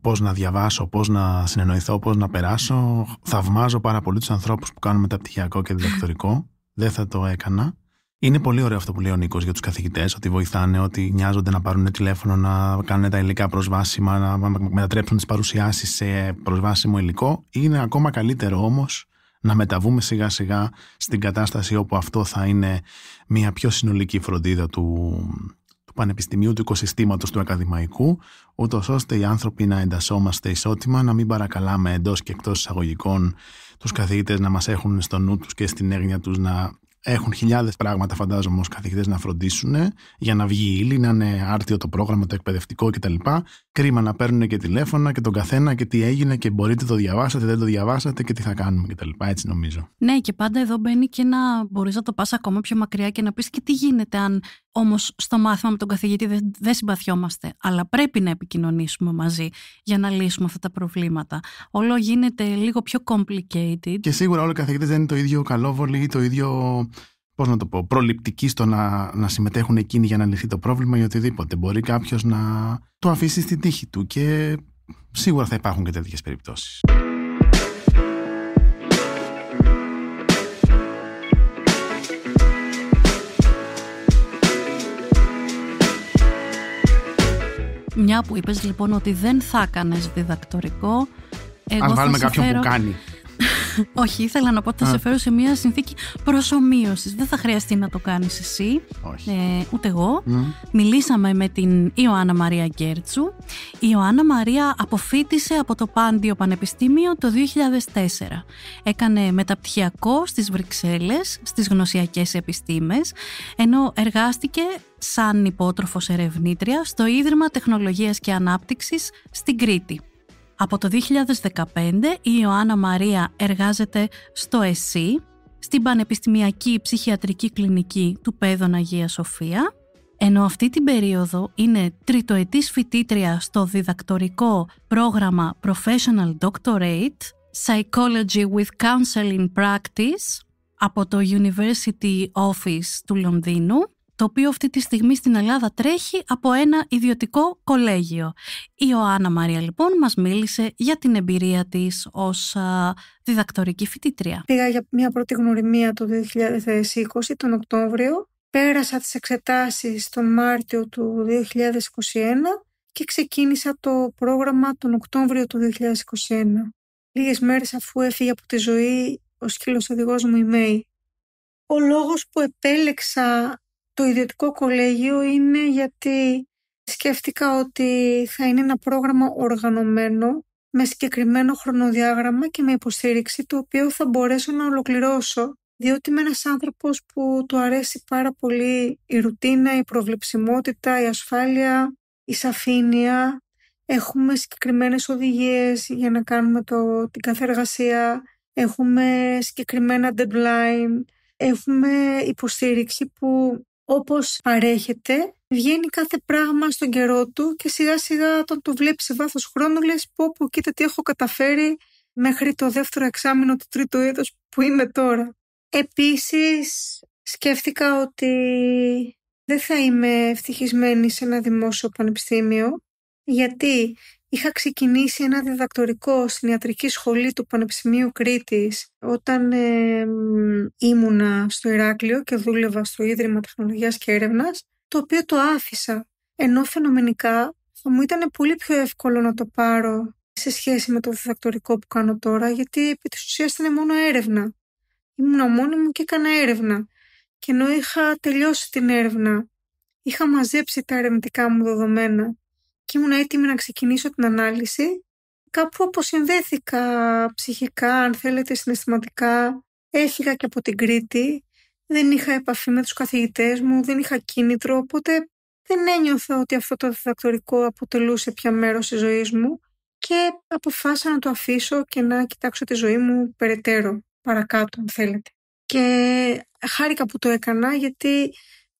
πώς να διαβάσω, πώς να συνεννοηθώ, πώς να περάσω, θαυμάζω πάρα πολύ τους ανθρώπους που κάνουν μεταπτυχιακό και διδακτορικό. Δεν θα το έκανα. Είναι πολύ ωραίο αυτό που λέει ο Νίκος για τους καθηγητές, ότι βοηθάνε, ότι νοιάζονται να πάρουν τηλέφωνο, να κάνουν τα υλικά προσβάσιμα, να μετατρέψουν τις παρουσιάσεις σε προσβάσιμο υλικό. Είναι ακόμα καλύτερο όμως να μεταβούμε σιγά σιγά στην κατάσταση όπου αυτό θα είναι μια πιο συνολική φροντίδα του, του πανεπιστημίου, του οικοσυστήματος του ακαδημαϊκού, ούτως ώστε οι άνθρωποι να εντασσόμαστε ισότιμα, να μην παρακαλάμε εντός και εκτός εισαγωγικών τους καθηγητές να μας έχουν στο νου τους και στην έγνοια τους να έχουν χιλιάδες πράγματα, φαντάζομαι, ως καθηγητές να φροντίσουν για να βγει η ύλη, να είναι άρτιο το πρόγραμμα, το εκπαιδευτικό κτλ. Κρίμα να παίρνουν και τηλέφωνα και τον καθένα και τι έγινε και μπορείτε το διαβάσατε, δεν το διαβάσατε και τι θα κάνουμε κτλ. Έτσι νομίζω. Ναι, και πάντα εδώ μπαίνει και να μπορείς να το πας ακόμα πιο μακριά και να πεις και τι γίνεται αν όμως στο μάθημα με τον καθηγητή δεν συμπαθιόμαστε, αλλά πρέπει να επικοινωνήσουμε μαζί για να λύσουμε αυτά τα προβλήματα. Όλο γίνεται λίγο πιο complicated. Και σίγουρα όλοι οι καθηγητές δεν είναι το ίδιο καλόβολοι ή το ίδιο πώς να το πω, προληπτικοί στο να, να συμμετέχουν εκείνοι για να λυθεί το πρόβλημα ή οτιδήποτε. Μπορεί κάποιος να το αφήσει στην τύχη του και σίγουρα θα υπάρχουν και τέτοιες περιπτώσεις. μια που είπες λοιπόν ότι δεν θα έκανε διδακτορικό. Εγώ Αν βάλουμε κάποιον που κάνει. <laughs> Όχι, ήθελα να πω ότι θα σε φέρω σε μια συνθήκη προσωμείωσης. Δεν θα χρειαστεί να το κάνεις εσύ, ε, ούτε εγώ. Ναι. Μιλήσαμε με την Ιωάννα Μαρία Γκέρτσου. Η Ιωάννα Μαρία αποφύτησε από το Πάντιο Πανεπιστήμιο το 2004. Έκανε μεταπτυχιακό στις Βρυξέλλες, στις γνωσιακές επιστήμες, ενώ εργάστηκε σαν υπότροφος ερευνήτρια στο Ίδρυμα Τεχνολογίας και Ανάπτυξης στην Κρήτη. Από το 2015 η Ιωάννα Μαρία εργάζεται στο ΕΣΥ, στην Πανεπιστημιακή Ψυχιατρική Κλινική του Πέδων Αγίας Σοφία, ενώ αυτή την περίοδο είναι τριτοετής φοιτήτρια στο διδακτορικό πρόγραμμα Professional Doctorate Psychology with Counseling Practice από το University Office του Λονδίνου το οποίο αυτή τη στιγμή στην Ελλάδα τρέχει από ένα ιδιωτικό κολέγιο. Η Ιωάννα Μαρία λοιπόν μας μίλησε για την εμπειρία της ως α, διδακτορική φοιτήτρια. Πήγα για μια πρώτη γνωριμία το 2020, τον Οκτώβριο. Πέρασα τις εξετάσεις τον Μάρτιο του 2021 και ξεκίνησα το πρόγραμμα τον Οκτώβριο του 2021. Λίγες μέρες αφού έφυγε από τη ζωή ο σκύλος οδηγός μου η Μέη. Ο λόγος που επέλεξα το ιδιωτικό κολέγιο είναι γιατί σκέφτηκα ότι θα είναι ένα πρόγραμμα οργανωμένο με συγκεκριμένο χρονοδιάγραμμα και με υποστήριξη το οποίο θα μπορέσω να ολοκληρώσω διότι είμαι ένας άνθρωπος που του αρέσει πάρα πολύ η ρουτίνα, η προβλεψιμότητα, η ασφάλεια, η σαφήνεια. Έχουμε συγκεκριμένες οδηγίες για να κάνουμε το, την καθεργασία, Έχουμε συγκεκριμένα deadline. Έχουμε υποστήριξη που όπως παρέχεται, βγαίνει κάθε πράγμα στον καιρό του και σιγά σιγά όταν το βλέπεις σε βάθος χρόνου λες πω πω κοίτα τι έχω καταφέρει μέχρι το δεύτερο εξάμεινο του τρίτου είδους που είμαι τώρα. Επίσης σκέφτηκα ότι δεν θα είμαι ευτυχισμένη σε ένα δημόσιο πανεπιστήμιο γιατί Είχα ξεκινήσει ένα διδακτορικό στην ιατρική σχολή του Πανεπιστημίου Κρήτης όταν ήμουνα στο Ηράκλειο και δούλευα στο Ίδρυμα Τεχνολογίας και Έρευνας, το οποίο το άφησα, ενώ φαινομενικά θα μου ήταν πολύ πιο εύκολο να το πάρω σε σχέση με το διδακτορικό που κάνω τώρα, γιατί επί της ουσίας ήταν μόνο έρευνα. Ήμουν μόνη μου και έκανα έρευνα. Και ενώ είχα τελειώσει την έρευνα, είχα μαζέψει τα ερευνητικά μου δεδομένα και ήμουν έτοιμη να ξεκινήσω την ανάλυση. Κάπου αποσυνδέθηκα ψυχικά, αν θέλετε, συναισθηματικά. Έφυγα και από την Κρήτη. Δεν είχα επαφή με τους καθηγητές μου, δεν είχα κίνητρο, οπότε δεν ένιωθα ότι αυτό το διδακτορικό αποτελούσε πια μέρος της ζωής μου και αποφάσισα να το αφήσω και να κοιτάξω τη ζωή μου περαιτέρω, παρακάτω αν θέλετε. Και χάρηκα που το έκανα γιατί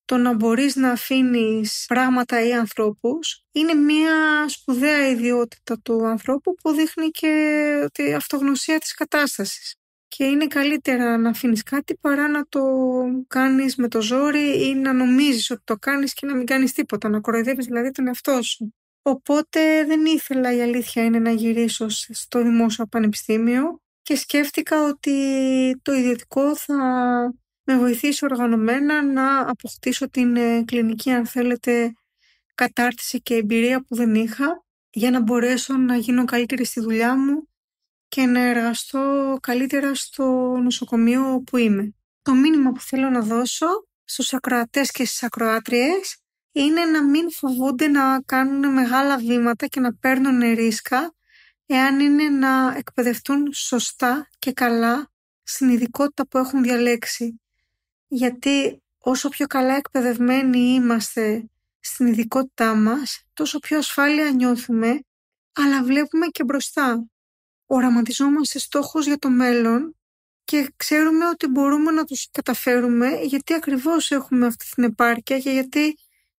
το να μπορείς να αφήνεις πράγματα ή ανθρώπους είναι μια σπουδαία ιδιότητα του ανθρώπου που δείχνει και τη αυτογνωσία της κατάστασης. Και είναι καλύτερα να αφήνεις κάτι παρά να το κάνεις με το ζόρι ή να νομίζεις ότι το κάνεις και να μην κάνεις τίποτα, να κοροϊδεύεις δηλαδή τον εαυτό σου. Οπότε δεν ήθελα η αλήθεια είναι να γυρίσω στο δημόσιο πανεπιστήμιο και σκέφτηκα ότι το ιδιωτικό θα με βοηθήσει οργανωμένα να αποκτήσω την ε, κλινική, αν θέλετε, κατάρτιση και εμπειρία που δεν είχα για να μπορέσω να γίνω καλύτερη στη δουλειά μου και να εργαστώ καλύτερα στο νοσοκομείο που είμαι. Το μήνυμα που θέλω να δώσω στους ακροατές και στις ακροάτριες είναι να μην φοβούνται να κάνουν μεγάλα βήματα και να παίρνουν ρίσκα εάν είναι να εκπαιδευτούν σωστά και καλά στην ειδικότητα που έχουν διαλέξει γιατί όσο πιο καλά εκπαιδευμένοι είμαστε στην ειδικότητά μας, τόσο πιο ασφάλεια νιώθουμε, αλλά βλέπουμε και μπροστά. Οραματιζόμαστε στόχους για το μέλλον και ξέρουμε ότι μπορούμε να τους καταφέρουμε γιατί ακριβώς έχουμε αυτή την επάρκεια και γιατί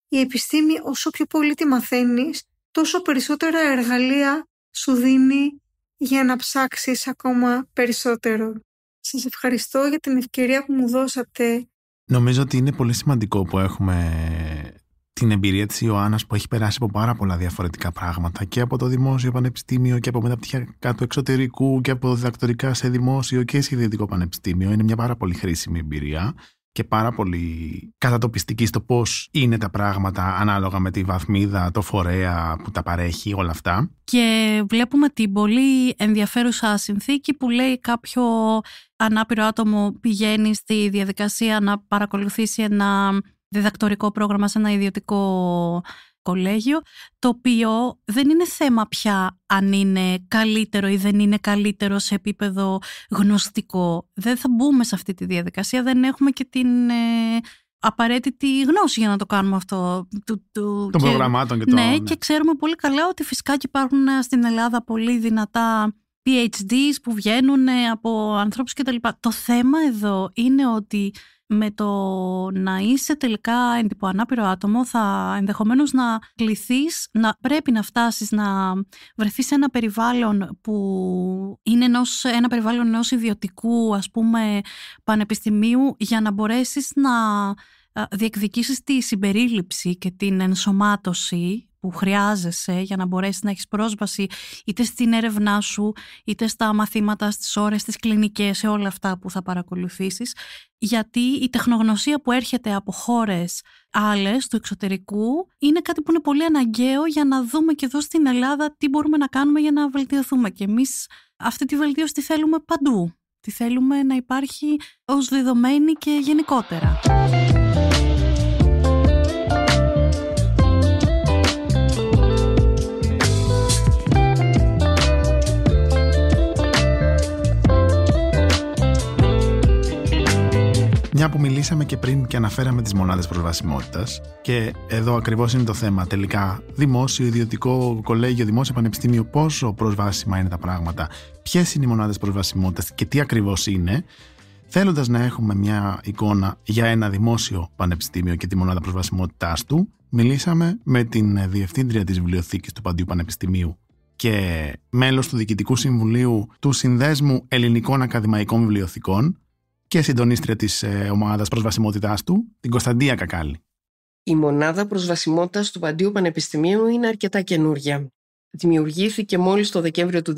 η επιστήμη όσο πιο πολύ τη μαθαίνεις, τόσο περισσότερα εργαλεία σου δίνει για να ψάξεις ακόμα περισσότερο. Σας ευχαριστώ για την ευκαιρία που μου δώσατε. Νομίζω ότι είναι πολύ σημαντικό που έχουμε την εμπειρία της Ιωάννας που έχει περάσει από πάρα πολλά διαφορετικά πράγματα και από το δημόσιο πανεπιστήμιο και από μεταπτυχιακά του εξωτερικού και από διδακτορικά σε δημόσιο και σε ιδιωτικό πανεπιστήμιο. Είναι μια πάρα πολύ χρήσιμη εμπειρία και πάρα πολύ κατατοπιστική στο πώς είναι τα πράγματα ανάλογα με τη βαθμίδα, το φορέα που τα παρέχει, όλα αυτά. Και βλέπουμε την πολύ ενδιαφέρουσα συνθήκη που λέει κάποιο ανάπηρο άτομο πηγαίνει στη διαδικασία να παρακολουθήσει ένα διδακτορικό πρόγραμμα σε ένα ιδιωτικό κολέγιο, το οποίο δεν είναι θέμα πια αν είναι καλύτερο ή δεν είναι καλύτερο σε επίπεδο γνωστικό. Δεν θα μπούμε σε αυτή τη διαδικασία, δεν έχουμε και την... Ε, απαραίτητη γνώση για να το κάνουμε αυτό. Του, των προγραμμάτων και το, ναι, ναι, και ξέρουμε πολύ καλά ότι φυσικά και υπάρχουν ε, στην Ελλάδα πολύ δυνατά PhDs που βγαίνουν ε, από ανθρώπους κτλ. Το θέμα εδώ είναι ότι με το να είσαι τελικά έντυπο άτομο θα ενδεχομένως να κληθείς, να πρέπει να φτάσεις να βρεθείς σε ένα περιβάλλον που είναι ένα περιβάλλον ενός ιδιωτικού ας πούμε πανεπιστημίου για να μπορέσεις να ε, διεκδικήσεις τη συμπερίληψη και την ενσωμάτωση που χρειάζεσαι για να μπορέσεις να έχεις πρόσβαση είτε στην έρευνά σου, είτε στα μαθήματα, στις ώρες, στις κλινικές, σε όλα αυτά που θα παρακολουθήσεις. Γιατί η τεχνογνωσία που έρχεται από χώρες άλλες του εξωτερικού είναι κάτι που είναι πολύ αναγκαίο για να δούμε και εδώ στην Ελλάδα τι μπορούμε να κάνουμε για να βελτιωθούμε. Και εμείς αυτή τη βελτίωση τη θέλουμε παντού. Τη θέλουμε να υπάρχει ως δεδομένη και γενικότερα. Μια που μιλήσαμε και πριν και αναφέραμε τις μονάδες προσβασιμότητας και εδώ ακριβώς είναι το θέμα τελικά δημόσιο, ιδιωτικό, κολέγιο, δημόσιο, πανεπιστήμιο πόσο προσβάσιμα είναι τα πράγματα, ποιες είναι οι μονάδες προσβασιμότητας και τι ακριβώς είναι θέλοντας να έχουμε μια εικόνα για ένα δημόσιο πανεπιστήμιο και τη μονάδα προσβασιμότητάς του μιλήσαμε με την Διευθύντρια της βιβλιοθήκης του Παντίου Πανεπιστημίου και μέλος του Διοικητικού Συμβουλίου του Συνδέσμου Ελληνικών Ακαδημαϊκών Βιβλιοθηκών και συντονίστρια της ε, ομάδας προσβασιμότητάς του, την Κωνσταντία Κακάλη. Η μονάδα προσβασιμότητας του Παντίου Πανεπιστημίου είναι αρκετά καινούρια. Δημιουργήθηκε μόλις το Δεκέμβριο του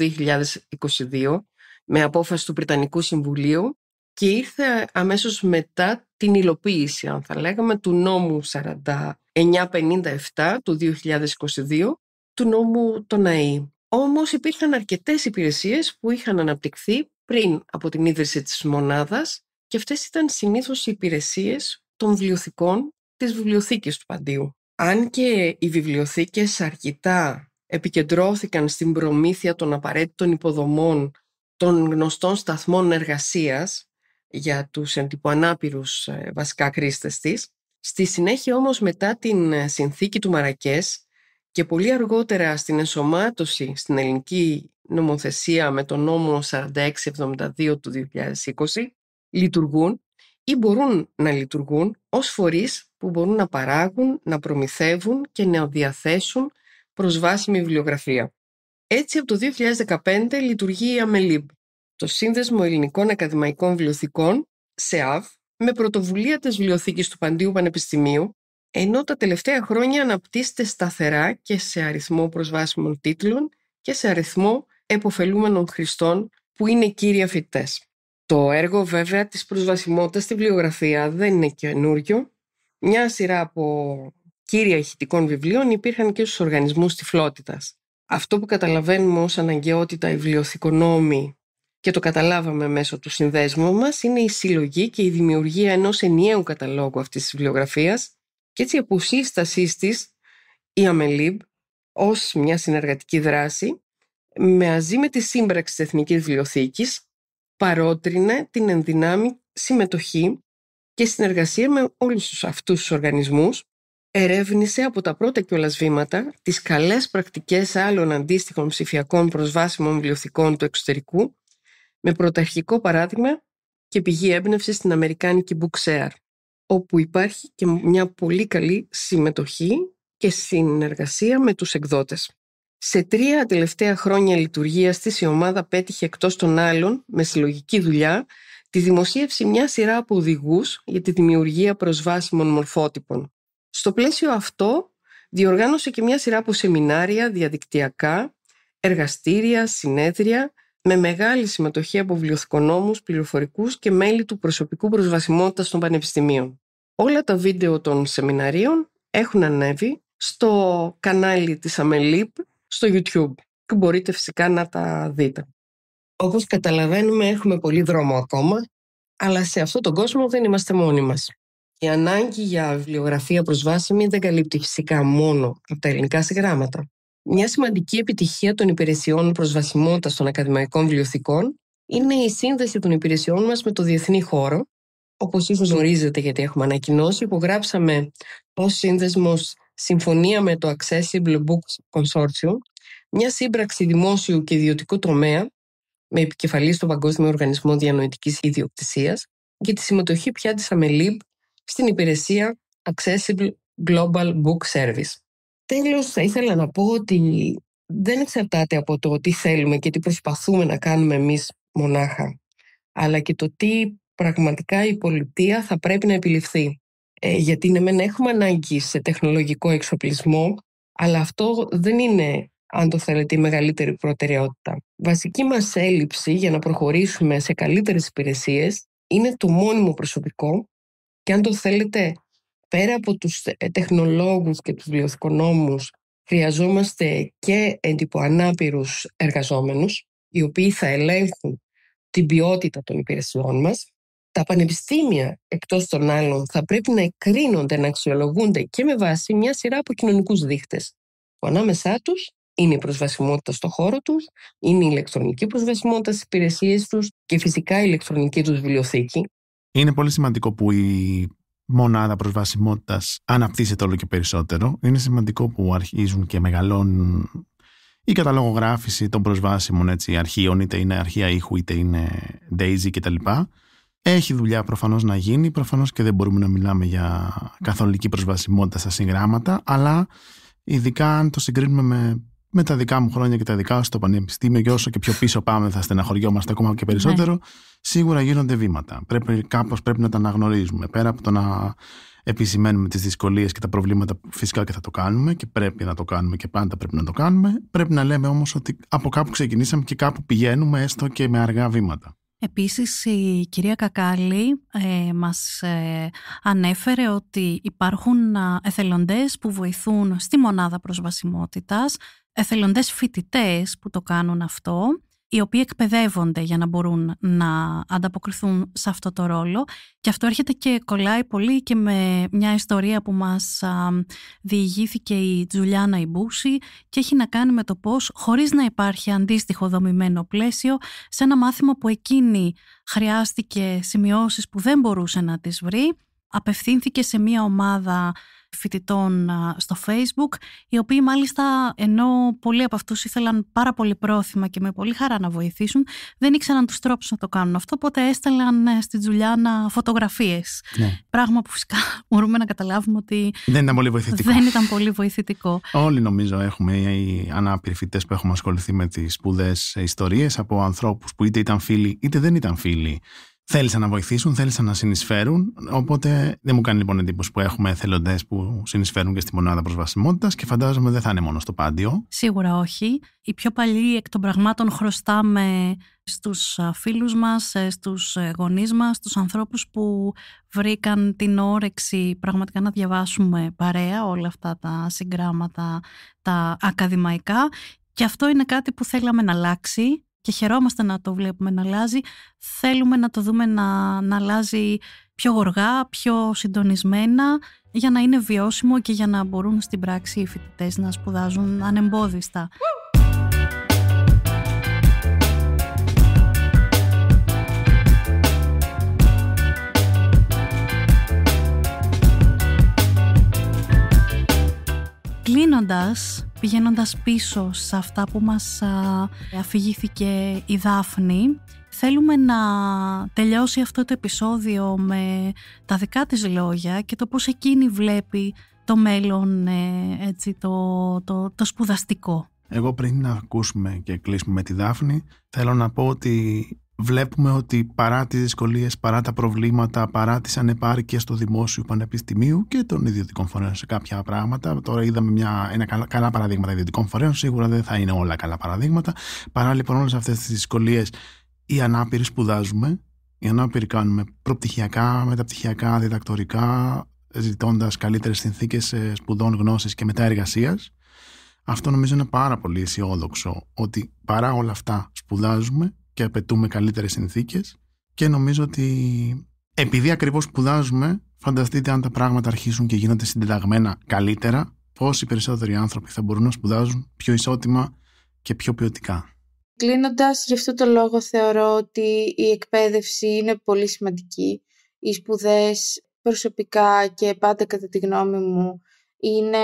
2022 με απόφαση του Πρετανικού Συμβουλίου και ήρθε αμέσως μετά την υλοποίηση, αν θα λέγαμε, του νόμου 4957 του 2022, του νόμου των ΑΕΗ. Όμως υπήρχαν αρκετές υπηρεσίες που είχαν αναπτυχθεί πριν από την ίδρυση της μονάδας και αυτές ήταν συνήθως οι υπηρεσίες των βιβλιοθηκών της βιβλιοθήκης του Παντίου. Αν και οι βιβλιοθήκες αρκετά επικεντρώθηκαν στην προμήθεια των απαραίτητων υποδομών των γνωστών σταθμών εργασίας για τους εντυπωανάπηρους ε, βασικά κρίστες της, στη συνέχεια όμως μετά την ε, συνθήκη του Μαρακές και πολύ αργότερα στην ενσωμάτωση στην ελληνική νομοθεσία με το νόμο 4672 του 2020 λειτουργούν ή μπορούν να λειτουργούν ως φορείς που μπορούν να παράγουν, να προμηθεύουν και να διαθέσουν προσβάσιμη βιβλιογραφία. Έτσι, από το 2015 λειτουργεί η ΑΜΕΛΙΜ, το Σύνδεσμο Ελληνικών Ακαδημαϊκών Βιβλιοθηκών, ΣΕΑΒ, με πρωτοβουλία της Βιβλιοθήκης του Παντίου Πανεπιστημίου, ενώ τα τελευταία χρόνια αναπτύσσεται σταθερά και σε αριθμό προσβάσιμων τίτλων και σε αριθμό εποφελούμενων χρηστών που είναι κύρια φοιτητέ. Το έργο βέβαια της προσβασιμότητας στη βιβλιογραφία δεν είναι καινούριο. Μια σειρά από κύρια ηχητικών βιβλίων υπήρχαν και στους οργανισμούς τυφλότητας. Αυτό που καταλαβαίνουμε ως αναγκαιότητα οι βιβλιοθηκονόμοι και το καταλάβαμε μέσω του συνδέσμου μας είναι η συλλογή και η δημιουργία ενός ενιαίου καταλόγου αυτής της βιβλιογραφίας και έτσι από σύστασή της, η Αμελίμπ ως μια συνεργατική δράση μαζί με τη σύμπραξη της Εθνικής Βιβλιοθήκης παρότρινε την ενδυνάμει συμμετοχή και συνεργασία με όλους αυτούς τους οργανισμούς ερεύνησε από τα πρώτα κιόλας βήματα τις καλές πρακτικές άλλων αντίστοιχων ψηφιακών προσβάσιμων βιβλιοθηκών του εξωτερικού με πρωταρχικό παράδειγμα και πηγή έμπνευση στην Αμερικάνικη Bookshare όπου υπάρχει και μια πολύ καλή συμμετοχή και συνεργασία με τους εκδότες. Σε τρία τελευταία χρόνια λειτουργίας της η ομάδα πέτυχε εκτός των άλλων, με συλλογική δουλειά, τη δημοσίευση μια σειρά από οδηγούς για τη δημιουργία προσβάσιμων μορφότυπων. Στο πλαίσιο αυτό, διοργάνωσε και μια σειρά από σεμινάρια διαδικτυακά, εργαστήρια, συνέδρια, με μεγάλη συμμετοχή από βιβλιοθηκονόμους, πληροφορικούς και μέλη του προσωπικού προσβασιμότητας των πανεπιστημίων. Όλα τα βίντεο των σεμιναρίων έχουν ανέβει στο κανάλι της Αμελίπ στο YouTube και μπορείτε φυσικά να τα δείτε. Όπως καταλαβαίνουμε έχουμε πολύ δρόμο ακόμα, αλλά σε αυτόν τον κόσμο δεν είμαστε μόνοι μας. Η ανάγκη για βιβλιογραφία προσβάσιμη δεν καλύπτει φυσικά μόνο από τα ελληνικά συγγράμματα. Μια σημαντική επιτυχία των υπηρεσιών προσβασιμότητας των ακαδημαϊκών βιβλιοθηκών είναι η σύνδεση των υπηρεσιών μας με το διεθνή χώρο. Όπως ίσως γνωρίζετε γιατί έχουμε ανακοινώσει, υπογράψαμε ως σύνδεσμος συμφωνία με το Accessible Books Consortium, μια σύμπραξη δημόσιου και ιδιωτικού τομέα με επικεφαλής στον Παγκόσμιο Οργανισμό Διανοητικής Ιδιοκτησίας και τη συμμετοχή πια της στην υπηρεσία Accessible Global Book Service. Τέλος, θα ήθελα να πω ότι δεν εξαρτάται από το τι θέλουμε και τι προσπαθούμε να κάνουμε εμείς μονάχα, αλλά και το τι πραγματικά η πολιτεία θα πρέπει να επιληφθεί. Ε, γιατί ναι, έχουμε ανάγκη σε τεχνολογικό εξοπλισμό, αλλά αυτό δεν είναι, αν το θέλετε, η μεγαλύτερη προτεραιότητα. Βασική μας έλλειψη για να προχωρήσουμε σε καλύτερες υπηρεσίες είναι το μόνιμο προσωπικό και αν το θέλετε, πέρα από τους ε, τεχνολόγους και τους βιοοικονόμους, χρειαζόμαστε και εντυπωανάπηρους εργαζόμενους, οι οποίοι θα ελέγχουν την ποιότητα των υπηρεσιών μας τα πανεπιστήμια, εκτός των άλλων, θα πρέπει να εκρίνονται, να αξιολογούνται και με βάση μια σειρά από κοινωνικούς δείχτες. Που ανάμεσά τους είναι η προσβασιμότητα στο χώρο τους, είναι η ηλεκτρονική προσβασιμότητα στις υπηρεσίες τους και φυσικά η ηλεκτρονική τους βιβλιοθήκη. Είναι πολύ σημαντικό που η μονάδα προσβασιμότητας αναπτύσσεται όλο και περισσότερο. Είναι σημαντικό που αρχίζουν και μεγαλώνουν η καταλογογράφηση των προσβάσιμων έτσι, αρχείων, είτε είναι αρχεία ήχου, είτε είναι Daisy κτλ. Έχει δουλειά προφανώς να γίνει. Προφανώς και δεν μπορούμε να μιλάμε για καθολική προσβασιμότητα στα συγγράμματα, αλλά ειδικά αν το συγκρίνουμε με, με τα δικά μου χρόνια και τα δικά σου στο πανεπιστήμιο, και όσο και πιο πίσω πάμε, θα στεναχωριόμαστε ακόμα και περισσότερο. Σίγουρα γίνονται βήματα. Πρέπει κάπως πρέπει να τα αναγνωρίζουμε. Πέρα από το να επισημαίνουμε τις δυσκολίες και τα προβλήματα, φυσικά και θα το κάνουμε και πρέπει να το κάνουμε και πάντα πρέπει να το κάνουμε. Πρέπει να λέμε όμως ότι από κάπου ξεκινήσαμε και κάπου πηγαίνουμε, έστω και με αργά βήματα. Επίσης η κυρία Κακάλη ε, μας ε, ανέφερε ότι υπάρχουν εθελοντές που βοηθούν στη μονάδα προσβασιμότητας, εθελοντές φοιτητές που το κάνουν αυτό οι οποίοι εκπαιδεύονται για να μπορούν να ανταποκριθούν σε αυτό το ρόλο. Και αυτό έρχεται και κολλάει πολύ και με μια ιστορία που μας διηγήθηκε η Τζουλιάνα Ιμπούση και έχει να κάνει με το πώς, χωρίς να υπάρχει αντίστοιχο δομημένο πλαίσιο, σε ένα μάθημα που εκείνη χρειάστηκε σημειώσεις που δεν μπορούσε να τις βρει, απευθύνθηκε σε μια ομάδα φοιτητών στο Facebook, οι οποίοι μάλιστα ενώ πολλοί από αυτούς ήθελαν πάρα πολύ πρόθυμα και με πολύ χαρά να βοηθήσουν, δεν ήξεραν τους τρόπους να το κάνουν αυτό, οπότε έστελναν ε, στη Τζουλιάνα φωτογραφίες. Ναι. Πράγμα που φυσικά <laughs> μπορούμε να καταλάβουμε ότι δεν ήταν πολύ βοηθητικό. Δεν ήταν πολύ βοηθητικό. Όλοι νομίζω έχουμε οι ανάπηροι φοιτητές που έχουμε ασχοληθεί με τις σπουδές ε, ιστορίες από ανθρώπους που είτε ήταν φίλοι είτε δεν ήταν φίλοι θέλησαν να βοηθήσουν, θέλησαν να συνεισφέρουν. Οπότε δεν μου κάνει λοιπόν εντύπωση που έχουμε εθελοντές που συνεισφέρουν και στη μονάδα προσβασιμότητας και φαντάζομαι δεν θα είναι μόνο στο πάντιο. Σίγουρα όχι. Οι πιο παλιοί εκ των πραγμάτων χρωστάμε στους φίλους μας, ε, στους ε, γονείς μας, στους ανθρώπους που βρήκαν την όρεξη πραγματικά να διαβάσουμε παρέα όλα αυτά τα συγγράμματα, τα ακαδημαϊκά. Και αυτό είναι κάτι που θέλαμε να αλλάξει και χαιρόμαστε να το βλέπουμε να αλλάζει. Θέλουμε να το δούμε να, να αλλάζει πιο γοργά, πιο συντονισμένα, για να είναι βιώσιμο και για να μπορούν στην πράξη οι φοιτητές να σπουδάζουν ανεμπόδιστα. πηγαίνοντας πίσω σε αυτά που μας αφηγήθηκε η Δάφνη. Θέλουμε να τελειώσει αυτό το επεισόδιο με τα δικά της λόγια και το πώς εκείνη βλέπει το μέλλον, ε, έτσι, το, το, σπουδαστικό. Εγώ πριν να ακούσουμε και κλείσουμε τη Δάφνη, θέλω να πω ότι βλέπουμε ότι παρά τις δυσκολίες, παρά τα προβλήματα, παρά τις ανεπάρκειες του δημόσιου πανεπιστημίου και των ιδιωτικών φορέων σε κάποια πράγματα, τώρα είδαμε μια, ένα καλά, καλά παραδείγματα ιδιωτικών φορέων, σίγουρα δεν θα είναι όλα καλά παραδείγματα, παρά λοιπόν όλες αυτές τις δυσκολίες οι ανάπηροι σπουδάζουμε, οι ανάπηροι κάνουμε προπτυχιακά, μεταπτυχιακά, διδακτορικά, ζητώντας καλύτερες συνθήκες σπουδών γνώσης και μετά εργασίας. Αυτό νομίζω είναι πάρα πολύ αισιόδοξο ότι παρά όλα αυτά σπουδάζουμε, και απαιτούμε καλύτερες συνθήκες και νομίζω ότι επειδή ακριβώς σπουδάζουμε φανταστείτε αν τα πράγματα αρχίσουν και γίνονται συντεταγμένα καλύτερα πόσοι περισσότεροι άνθρωποι θα μπορούν να σπουδάζουν πιο ισότιμα και πιο ποιοτικά. Κλείνοντας γι' αυτό το λόγο θεωρώ ότι η εκπαίδευση είναι πολύ σημαντική. Οι σπουδές προσωπικά και πάντα κατά τη γνώμη μου είναι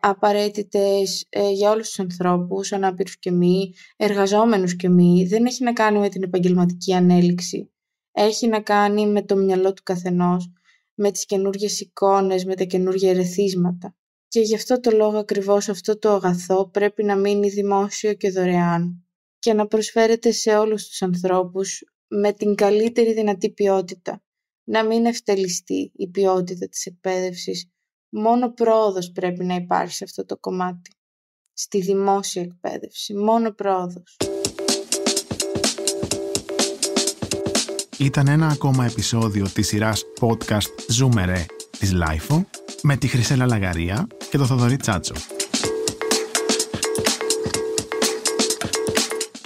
απαραίτητες ε, για όλους τους ανθρώπους, ανάπηρους και μη, εργαζόμενους και μη. Δεν έχει να κάνει με την επαγγελματική ανέλυξη. Έχει να κάνει με το μυαλό του καθενός, με τις καινούργιες εικόνες, με τα καινούργια ερεθίσματα. Και γι' αυτό το λόγο ακριβώς αυτό το αγαθό πρέπει να μείνει δημόσιο και δωρεάν και να προσφέρεται σε όλους τους ανθρώπους με την καλύτερη δυνατή ποιότητα. Να μην ευτελιστεί η ποιότητα της εκπαίδευσης Μόνο πρόοδος πρέπει να υπάρχει σε αυτό το κομμάτι. Στη δημόσια εκπαίδευση. Μόνο πρόοδος. Ήταν ένα ακόμα επεισόδιο της σειράς podcast Zoomeré της Lifeo με τη Χρυσέλα Λαγαρία και το Θοδωρή Τσάτσο.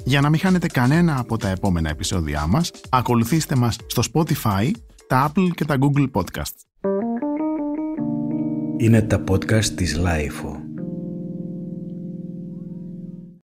Για να μην χάνετε κανένα από τα επόμενα επεισόδια μας, ακολουθήστε μας στο Spotify, τα Apple και τα Google Podcasts. Είναι τα podcast της LIFO.